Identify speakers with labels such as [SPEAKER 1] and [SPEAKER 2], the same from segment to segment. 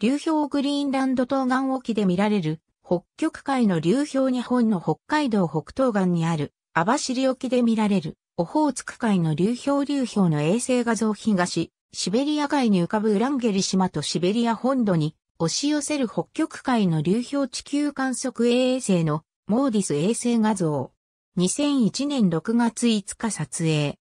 [SPEAKER 1] 流氷グリーンランド東岸沖で見られる、北極海の流氷日本の北海道北東岸にある、網走沖で見られる、オホーツク海の流氷流氷の衛星画像東、シベリア海に浮かぶウランゲリ島とシベリア本土に押し寄せる北極海の流氷地球観測衛星のモーディス衛星画像。2001年6月5日撮影。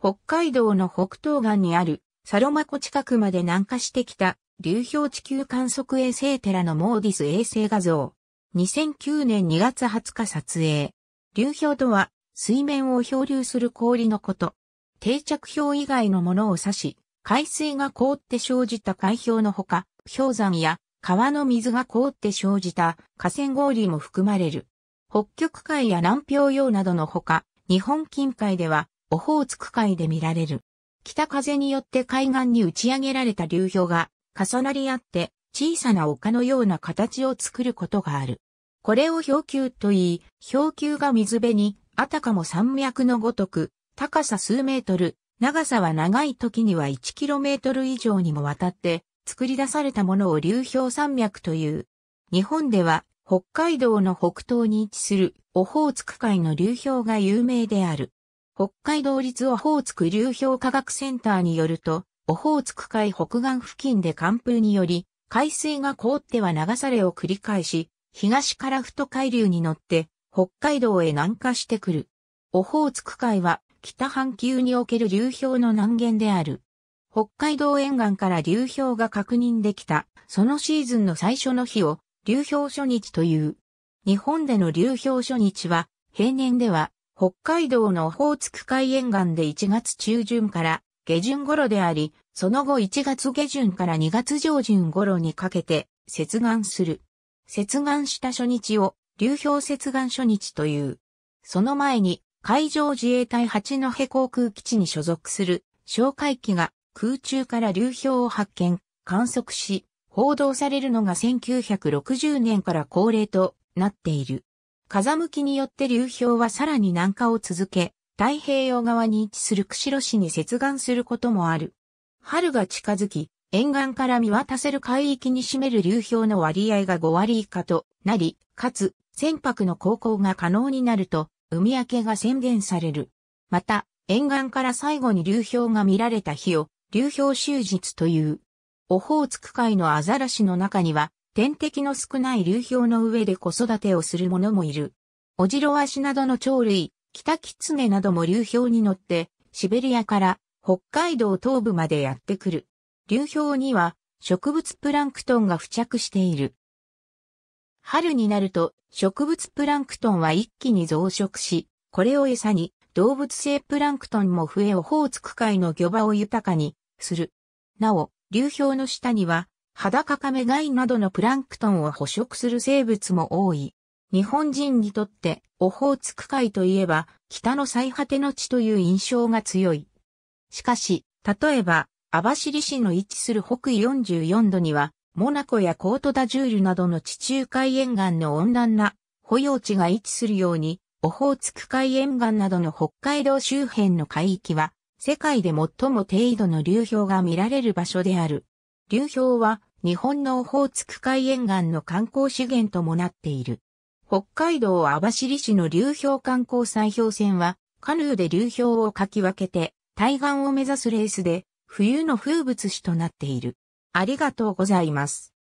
[SPEAKER 1] 北海道の北東岸にあるサロマ湖近くまで南下してきた流氷地球観測衛星テラのモーディス衛星画像。2009年2月20日撮影。流氷とは、水面を漂流する氷のこと。定着氷以外のものを指し、海水が凍って生じた海氷のほか、氷山や川の水が凍って生じた河川氷も含まれる。北極海や南氷洋などのほか、日本近海では、オホーツク海で見られる。北風によって海岸に打ち上げられた流氷が、重なり合って小さな丘のような形を作ることがある。これを氷球と言い、氷球が水辺に、あたかも山脈のごとく、高さ数メートル、長さは長い時には 1km 以上にもわたって作り出されたものを流氷山脈という。日本では北海道の北東に位置するオホーツク海の流氷が有名である。北海道立オホーツク流氷科学センターによると、オホーツク海北岸付近で寒風により、海水が凍っては流されを繰り返し、東から太海流に乗って、北海道へ南下してくる。オホーツク海は、北半球における流氷の南限である。北海道沿岸から流氷が確認できた、そのシーズンの最初の日を、流氷初日という。日本での流氷初日は、平年では、北海道のオホーツク海沿岸で1月中旬から下旬頃であり、その後1月下旬から2月上旬頃にかけて接岸する。接岸した初日を流氷接岸初日という。その前に海上自衛隊八戸航空基地に所属する哨戒機が空中から流氷を発見、観測し、報道されるのが1960年から恒例となっている。風向きによって流氷はさらに南下を続け、太平洋側に位置する釧路市に接岸することもある。春が近づき、沿岸から見渡せる海域に占める流氷の割合が5割以下となり、かつ、船舶の航行が可能になると、海明けが宣言される。また、沿岸から最後に流氷が見られた日を、流氷終日という。オホーツク海のアザラシの中には、天敵の少ない流氷の上で子育てをする者もいる。オジロワシなどの鳥類、北ネなども流氷に乗って、シベリアから北海道東部までやってくる。流氷には植物プランクトンが付着している。春になると植物プランクトンは一気に増殖し、これを餌に動物性プランクトンも増えオホーツク海の魚場を豊かにする。なお、流氷の下には、肌カカメガイなどのプランクトンを捕食する生物も多い。日本人にとって、オホーツク海といえば、北の最果ての地という印象が強い。しかし、例えば、網走市の位置する北緯44度には、モナコやコートダジュールなどの地中海沿岸の温暖な保養地が位置するように、オホーツク海沿岸などの北海道周辺の海域は、世界で最も低度の流氷が見られる場所である。流氷は、日本のオホーツク海沿岸の観光資源ともなっている。北海道網走市の流氷観光砕氷船は、カヌーで流氷をかき分けて、対岸を目指すレースで、冬の風物詩となっている。ありがとうございます。